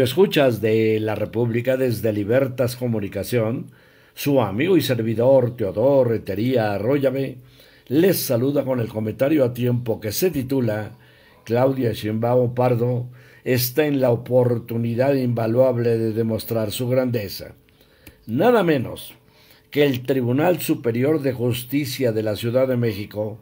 escuchas de la República desde Libertas Comunicación, su amigo y servidor Teodoro Etería Arroyame les saluda con el comentario a tiempo que se titula Claudia Shimbao Pardo está en la oportunidad invaluable de demostrar su grandeza. Nada menos que el Tribunal Superior de Justicia de la Ciudad de México,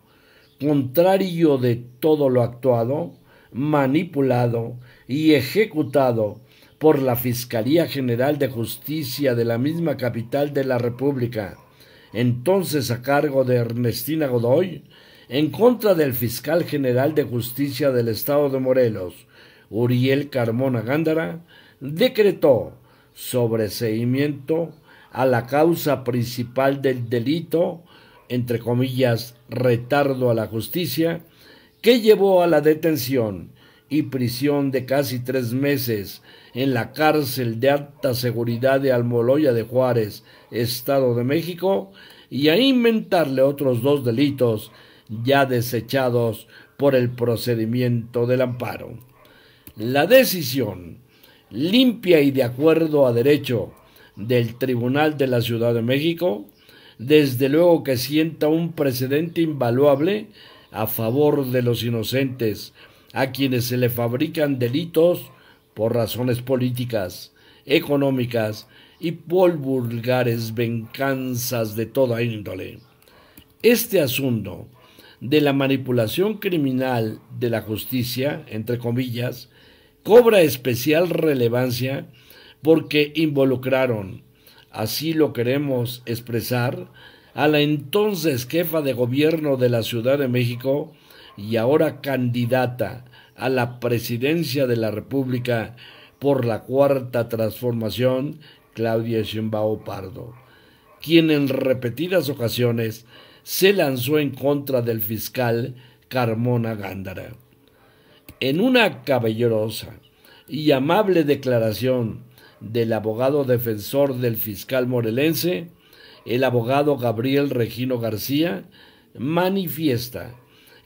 contrario de todo lo actuado, manipulado y ejecutado por la Fiscalía General de Justicia de la misma capital de la República, entonces a cargo de Ernestina Godoy, en contra del fiscal general de justicia del Estado de Morelos, Uriel Carmona Gándara, decretó sobreseimiento a la causa principal del delito, entre comillas, retardo a la justicia, que llevó a la detención y prisión de casi tres meses en la cárcel de alta seguridad de Almoloya de Juárez, Estado de México, y a inventarle otros dos delitos ya desechados por el procedimiento del amparo. La decisión, limpia y de acuerdo a derecho del Tribunal de la Ciudad de México, desde luego que sienta un precedente invaluable a favor de los inocentes, a quienes se le fabrican delitos por razones políticas, económicas y por vulgares venganzas de toda índole. Este asunto de la manipulación criminal de la justicia, entre comillas, cobra especial relevancia porque involucraron, así lo queremos expresar, a la entonces jefa de gobierno de la Ciudad de México y ahora candidata a la presidencia de la República por la cuarta transformación, Claudia Sheinbaum Pardo, quien en repetidas ocasiones se lanzó en contra del fiscal Carmona Gándara. En una caballerosa y amable declaración del abogado defensor del fiscal morelense, el abogado Gabriel Regino García, manifiesta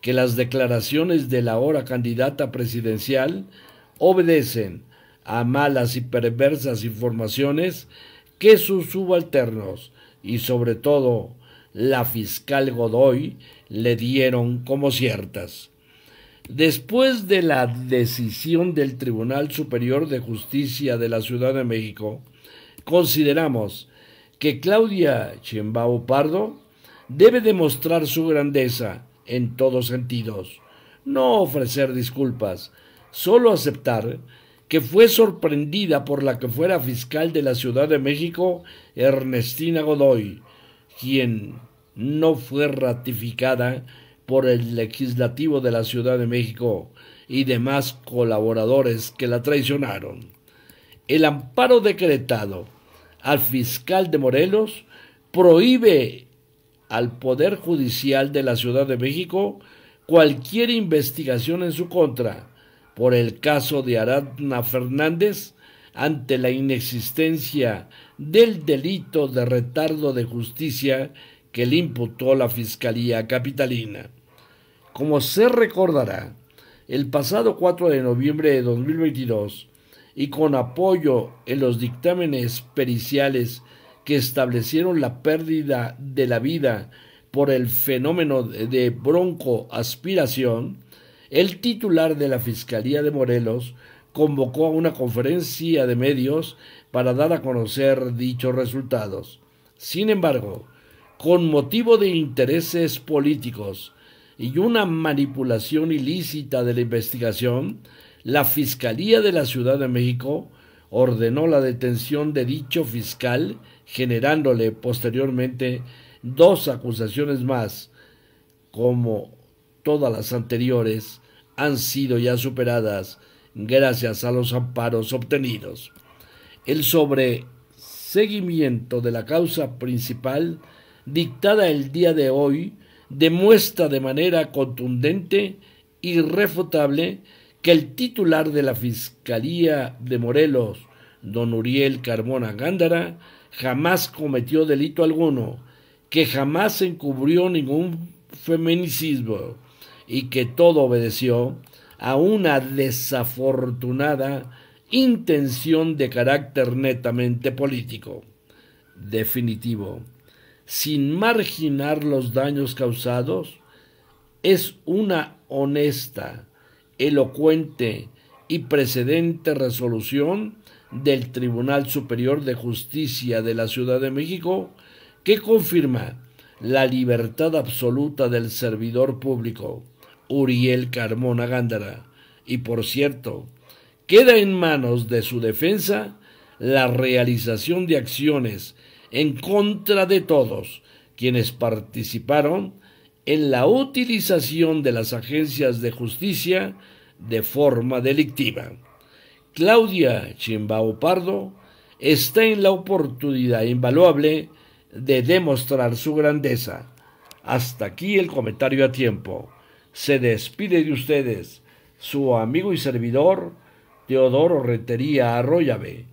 que las declaraciones de la ahora candidata presidencial obedecen a malas y perversas informaciones que sus subalternos y sobre todo la fiscal Godoy le dieron como ciertas. Después de la decisión del Tribunal Superior de Justicia de la Ciudad de México, consideramos que Claudia Chembao Pardo debe demostrar su grandeza en todos sentidos, no ofrecer disculpas, solo aceptar que fue sorprendida por la que fuera fiscal de la Ciudad de México, Ernestina Godoy, quien no fue ratificada por el legislativo de la Ciudad de México y demás colaboradores que la traicionaron. El amparo decretado al fiscal de Morelos, prohíbe al Poder Judicial de la Ciudad de México cualquier investigación en su contra por el caso de Aradna Fernández ante la inexistencia del delito de retardo de justicia que le imputó la Fiscalía Capitalina. Como se recordará, el pasado 4 de noviembre de 2022, y con apoyo en los dictámenes periciales que establecieron la pérdida de la vida por el fenómeno de broncoaspiración, el titular de la Fiscalía de Morelos convocó a una conferencia de medios para dar a conocer dichos resultados. Sin embargo, con motivo de intereses políticos y una manipulación ilícita de la investigación, la Fiscalía de la Ciudad de México ordenó la detención de dicho fiscal, generándole posteriormente dos acusaciones más. Como todas las anteriores, han sido ya superadas gracias a los amparos obtenidos. El sobre seguimiento de la causa principal dictada el día de hoy demuestra de manera contundente, irrefutable, que el titular de la Fiscalía de Morelos, don Uriel Carmona Gándara, jamás cometió delito alguno, que jamás encubrió ningún feminicismo, y que todo obedeció a una desafortunada intención de carácter netamente político. Definitivo, sin marginar los daños causados, es una honesta, elocuente y precedente resolución del Tribunal Superior de Justicia de la Ciudad de México que confirma la libertad absoluta del servidor público Uriel Carmona Gándara. Y por cierto, queda en manos de su defensa la realización de acciones en contra de todos quienes participaron en la utilización de las agencias de justicia de forma delictiva. Claudia Chimbao Pardo está en la oportunidad invaluable de demostrar su grandeza. Hasta aquí el comentario a tiempo. Se despide de ustedes su amigo y servidor Teodoro Retería Arroyave